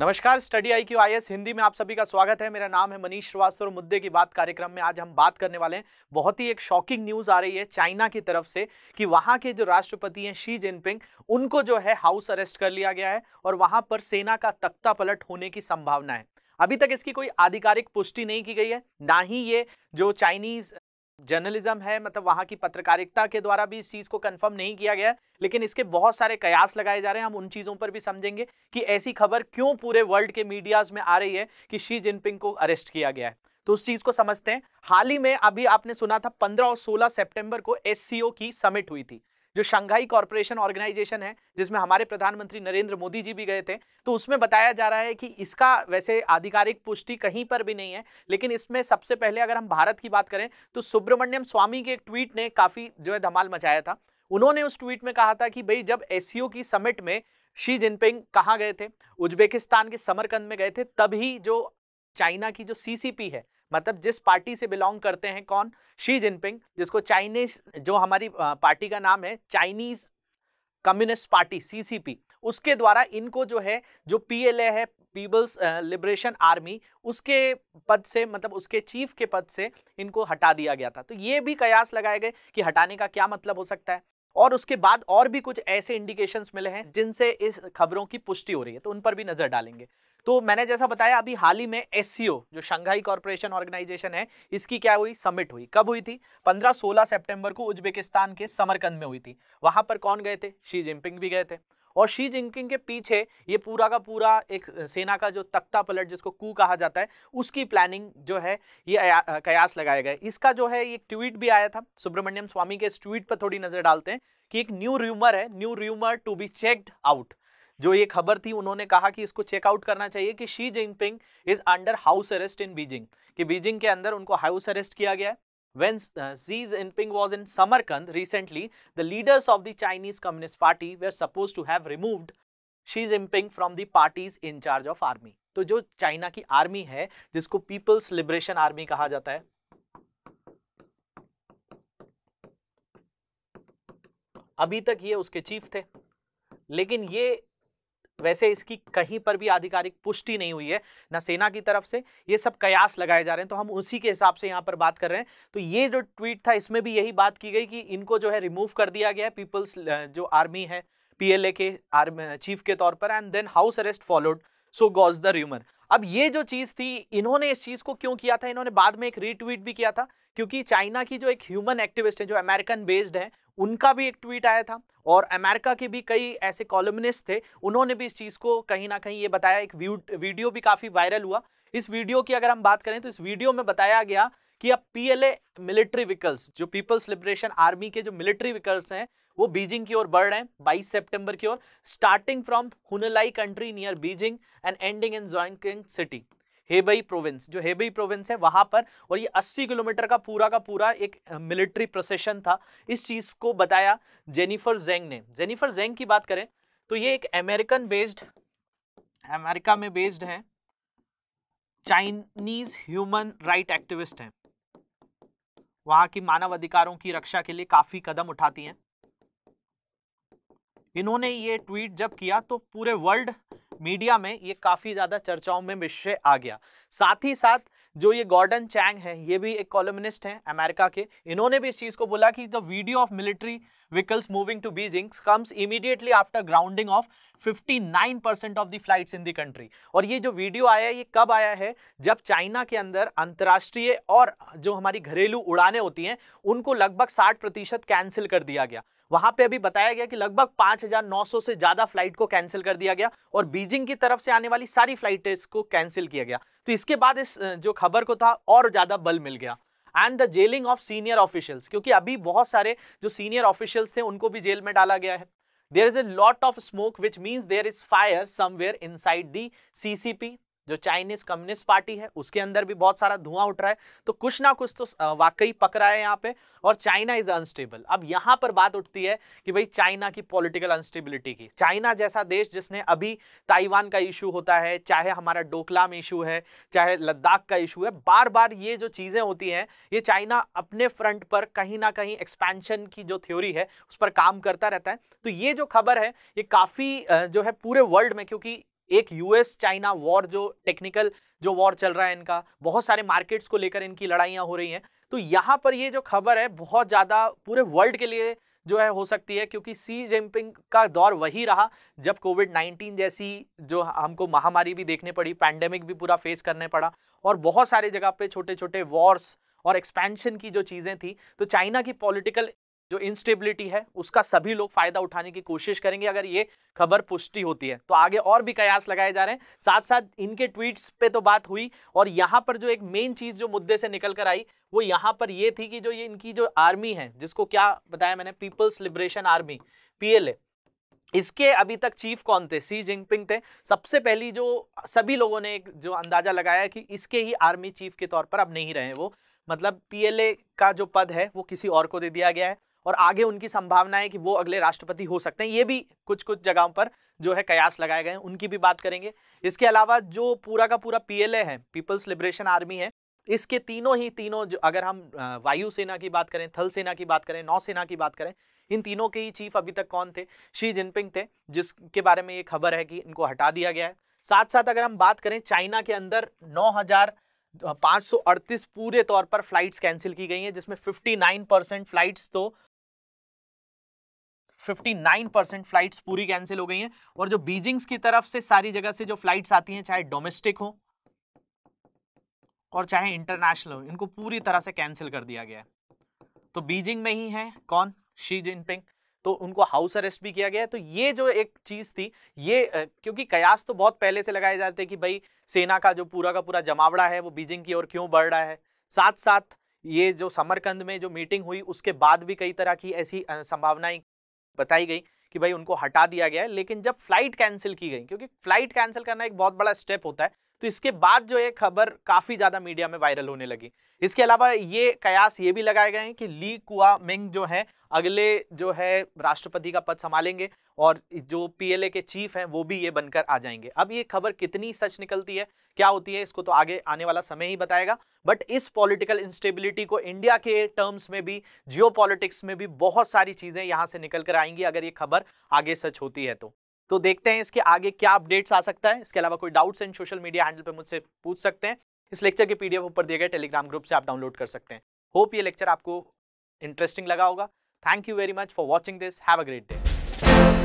नमस्कार Study I Q I S Hindi में आप सभी का स्वागत है मेरा नाम है मनीष श्रीवास्तव और मुद्दे की बात कार्यक्रम में आज हम बात करने वाले हैं बहुत ही एक शॉकिंग न्यूज़ आ रही है चाइना की तरफ से कि वहाँ के जो राष्ट्रपति हैं शी जिनपिंग उनको जो है हाउस अरेस्ट कर लिया गया है और वहां पर सेना का तख्ता पलट होने की संभावना है अभी तक इसकी कोई आधिकारिक पुष्टि नहीं की गई है ना ही ये जो चाइनीज जर्नलिज्म है मतलब वहां की पत्रकारिता के द्वारा भी इस चीज़ को कंफर्म नहीं किया गया लेकिन इसके बहुत सारे कयास लगाए जा रहे हैं हम उन चीज़ों पर भी समझेंगे कि ऐसी खबर क्यों पूरे वर्ल्ड के मीडियाज़ में आ रही है कि शी जिनपिंग को अरेस्ट किया गया है तो उस चीज़ को समझते हैं हाल ही में अभी आपने सुना था 15 और 16 सितंबर को एस की समिट हुई थी जो शंघाई कॉरपोरेशन ऑर्गेनाइजेशन है जिसमें हमारे प्रधानमंत्री नरेंद्र मोदी जी भी गए थे तो उसमें बताया जा रहा है कि इसका वैसे आधिकारिक पुष्टि कहीं पर भी नहीं है लेकिन इसमें सबसे पहले अगर हम भारत की बात करें तो सुब्रमण्यम स्वामी के एक ट्वीट ने काफ़ी जो है धमाल मचाया था उन्होंने उस ट्वीट में कहा था कि भाई जब एस की समिट में शी जिनपिंग कहाँ गए थे उज्बेकिस्तान के समरकंद में गए थे तभी जो चाइना की जो सीसीपी है मतलब जिस पार्टी से बिलोंग करते हैं कौन शी जिनपिंग जिसको चाइनीज जो हमारी पार्टी का नाम है चाइनीज कम्युनिस्ट पार्टी सीसीपी उसके द्वारा इनको जो है जो पीएलए है पीपल्स लिबरेशन आर्मी उसके पद से मतलब उसके चीफ के पद से इनको हटा दिया गया था तो ये भी कयास लगाए गए कि हटाने का क्या मतलब हो सकता है और उसके बाद और भी कुछ ऐसे इंडिकेशंस मिले हैं जिनसे इस खबरों की पुष्टि हो रही है तो उन पर भी नजर डालेंगे तो मैंने जैसा बताया अभी हाल ही में एस जो शंघाई कॉरपोरेशन ऑर्गेनाइजेशन है इसकी क्या हुई समिट हुई कब हुई थी 15-16 सितंबर को उज्बेकिस्तान के समरकंद में हुई थी वहां पर कौन गए थे शी जिनपिंग भी गए थे और शी जिनपिंग के पीछे ये पूरा का पूरा एक सेना का जो तख्ता पलट जिसको कू कहा जाता है उसकी प्लानिंग जो है ये कयास लगाया गया इसका जो है एक ट्वीट भी आया था सुब्रमण्यम स्वामी के इस ट्वीट पर थोड़ी नजर डालते हैं कि एक न्यू र्यूमर है new rumour to be checked out जो ये खबर थी उन्होंने कहा कि इसको चेकआउट करना चाहिए कि Xi Jinping is under house arrest in Beijing कि बीजिंग के अंदर उनको हाउस अरेस्ट किया गया है When uh, Xi Jinping was in Samarkand recently, the leaders of the Chinese Communist Party were supposed to have removed Xi Jinping from the party's in charge of army. तो जो China की army है जिसको People's Liberation Army कहा जाता है अभी तक ये उसके चीफ थे लेकिन ये वैसे इसकी कहीं पर भी आधिकारिक पुष्टि नहीं हुई है ना सेना की तरफ से ये सब कयास लगाए जा रहे हैं तो हम उसी के हिसाब से यहाँ पर बात कर रहे हैं तो ये जो ट्वीट था इसमें भी यही बात की गई कि इनको जो है रिमूव कर दिया गया है पीपल्स जो आर्मी है पीएलए के आर्मी चीफ के तौर पर and then house arrest followed so goes the rumour अब ये जो चीज़ थी इन्होंने इस चीज़ को क्यों किया था इन्होंने बाद में एक रीट्वीट भी किया था क्योंकि चाइना की जो एक ह्यूमन एक्टिविस्ट है जो अमेरिकन बेस्ड है उनका भी एक ट्वीट आया था और अमेरिका के भी कई ऐसे कॉलमनिस्ट थे उन्होंने भी इस चीज़ को कहीं ना कहीं ये बताया एक वीडियो भी काफ़ी वायरल हुआ इस वीडियो की अगर हम बात करें तो इस वीडियो में बताया गया कि अब पीएलए मिलिट्री व्हीकल्स जो पीपल्स लिबरेशन आर्मी के जो मिलिट्री व्हीकल्स हैं वो बीजिंग की ओर बढ़ रहे हैं 22 सितंबर की ओर स्टार्टिंग फ्रॉम हुनलाई country near Beijing and ending in जॉइंग सिटी हेबई प्रोविंस जो हेबई प्रोविंस है वहां पर और ये 80 किलोमीटर का पूरा का पूरा एक मिलिट्री प्रोसेशन था इस चीज़ को बताया जेनिफर जेंग ने जेनिफर जेंग की बात करें तो ये एक अमेरिकन बेस्ड अमेरिका में बेस्ड है चाइनीज ह्यूमन राइट एक्टिविस्ट है वहां की मानव अधिकारों की रक्षा के लिए काफ़ी कदम उठाती हैं इन्होंने ये ट्वीट जब किया तो पूरे वर्ल्ड मीडिया में ये काफ़ी ज़्यादा चर्चाओं में विषय आ गया साथ ही साथ जो ये गॉर्डन चैंग है ये भी एक कॉलमनिस्ट हैं अमेरिका के इन्होंने भी इस चीज़ को बोला कि the video of military vehicles moving to Beijing comes immediately after grounding of 59 percent of the flights in the country और ये जो वीडियो आया है ये कब आया है जब चाइना के अंदर अंतर्राष्ट्रीय और जो हमारी घरेलू उड़ानें होती हैं उनको लगभग 60 प्रतिशत कैंसिल कर दिया गया वहां पे अभी बताया गया कि लगभग 5,900 से ज्यादा फ्लाइट को कैंसिल कर दिया गया और बीजिंग की तरफ से आने वाली सारी फ्लाइट को कैंसिल किया गया तो इसके बाद इस जो खबर को था और ज्यादा बल मिल गया and the jailing of senior officials क्योंकि अभी बहुत सारे जो सीनियर ऑफिशियल्स थे उनको भी जेल में डाला गया है there is a lot of smoke which means there is fire somewhere inside the C जो चाइनीज कम्युनिस्ट पार्टी है उसके अंदर भी बहुत सारा धुआं उठ रहा है तो कुछ ना कुछ तो वाकई पक रहा है यहाँ पे और चाइना इज अनस्टेबल अब यहाँ पर बात उठती है कि भाई चाइना की पॉलिटिकल अनस्टेबिलिटी की चाइना जैसा देश जिसने अभी ताइवान का इशू होता है चाहे हमारा डोकलाम इशू है चाहे लद्दाख का इशू है बार बार ये जो चीज़ें होती हैं ये चाइना अपने फ्रंट पर कहीं ना कहीं एक्सपेंशन की जो थ्योरी है उस पर काम करता रहता है तो ये जो खबर है ये काफ़ी जो है पूरे वर्ल्ड में क्योंकि एक यूएस चाइना वॉर जो टेक्निकल जो वॉर चल रहा है इनका बहुत सारे मार्केट्स को लेकर इनकी लड़ाइयाँ हो रही हैं तो यहाँ पर ये जो खबर है बहुत ज़्यादा पूरे वर्ल्ड के लिए जो है हो सकती है क्योंकि सी जिनपिंग का दौर वही रहा जब कोविड 19 जैसी जो हमको महामारी भी देखने पड़ी पैंडेमिक भी पूरा फेस करने पड़ा और बहुत सारे जगह पे छोटे छोटे वॉर्स और एक्सपेंशन की जो चीज़ें थी तो चाइना की पॉलिटिकल जो इंस्टेबिलिटी है उसका सभी लोग फायदा उठाने की कोशिश करेंगे अगर ये खबर पुष्टि होती है तो आगे और भी कयास लगाए जा रहे हैं साथ साथ इनके ट्वीट्स पे तो बात हुई और यहाँ पर जो एक मेन चीज़ जो मुद्दे से निकल कर आई वो यहाँ पर ये थी कि जो ये इनकी जो आर्मी है जिसको क्या बताया मैंने पीपल्स लिबरेशन आर्मी पी इसके अभी तक चीफ कौन थे सी जिनपिंग थे सबसे पहली जो सभी लोगों ने एक जो अंदाजा लगाया कि इसके ही आर्मी चीफ के तौर पर अब नहीं रहे वो मतलब पीएलए का जो पद है वो किसी और को दे दिया गया है और आगे उनकी संभावना है कि वो अगले राष्ट्रपति हो सकते हैं ये भी कुछ कुछ जगहों पर जो है कयास लगाए गए हैं उनकी भी बात करेंगे इसके अलावा जो पूरा का पूरा पीएलए है पीपल्स लिबरेशन आर्मी है इसके तीनों ही तीनों जो अगर हम वायुसेना की बात करें थल सेना की बात करें नौसेना की बात करें इन तीनों के ही चीफ अभी तक कौन थे शी जिनपिंग थे जिसके बारे में ये खबर है कि इनको हटा दिया गया है साथ साथ अगर हम बात करें चाइना के अंदर 9,538 पूरे तौर पर फ्लाइट्स कैंसिल की गई हैं जिसमें 59 परसेंट फ्लाइट्स तो 59 परसेंट फ्लाइट्स पूरी कैंसिल हो गई हैं और जो बीजिंग्स की तरफ से सारी जगह से जो फ्लाइट्स आती हैं चाहे डोमेस्टिक हो और चाहे इंटरनेशनल हो इनको पूरी तरह से कैंसिल कर दिया गया है तो बीजिंग में ही है कौन शी जिनपिंग तो उनको हाउस अरेस्ट भी किया गया तो ये जो एक चीज़ थी ये क्योंकि कयास तो बहुत पहले से लगाए जाते हैं कि भाई सेना का जो पूरा का पूरा जमावड़ा है वो बीजिंग की ओर क्यों बढ़ रहा है साथ साथ ये जो समरकंद में जो मीटिंग हुई उसके बाद भी कई तरह की ऐसी संभावनाएं बताई गई कि भाई उनको हटा दिया गया है लेकिन जब फ्लाइट कैंसिल की गई क्योंकि फ्लाइट कैंसिल करना एक बहुत बड़ा स्टेप होता है तो इसके बाद जो ये खबर काफ़ी ज़्यादा मीडिया में वायरल होने लगी इसके अलावा ये कयास ये भी लगाए गए हैं कि ली कुआ मिंग जो है अगले जो है राष्ट्रपति का पद संभालेंगे और जो पीएलए के चीफ हैं वो भी ये बनकर आ जाएंगे अब ये खबर कितनी सच निकलती है क्या होती है इसको तो आगे आने वाला समय ही बताएगा बट इस पॉलिटिकल इंस्टेबिलिटी को इंडिया के टर्म्स में भी जियो में भी बहुत सारी चीज़ें यहाँ से निकल कर आएंगी अगर ये खबर आगे सच होती है तो तो देखते हैं इसके आगे क्या अपडेट्स आ सकता है इसके अलावा कोई doubts and social media handle पर मुझसे पूछ सकते हैं इस लेक्चर के पीडीएफ ऊपर दिए गए टेलीग्राम ग्रुप से आप डाउनलोड कर सकते हैं होप ये लेक्चर आपको इंटरेस्टिंग लगा होगा thank you very much for watching this have a great day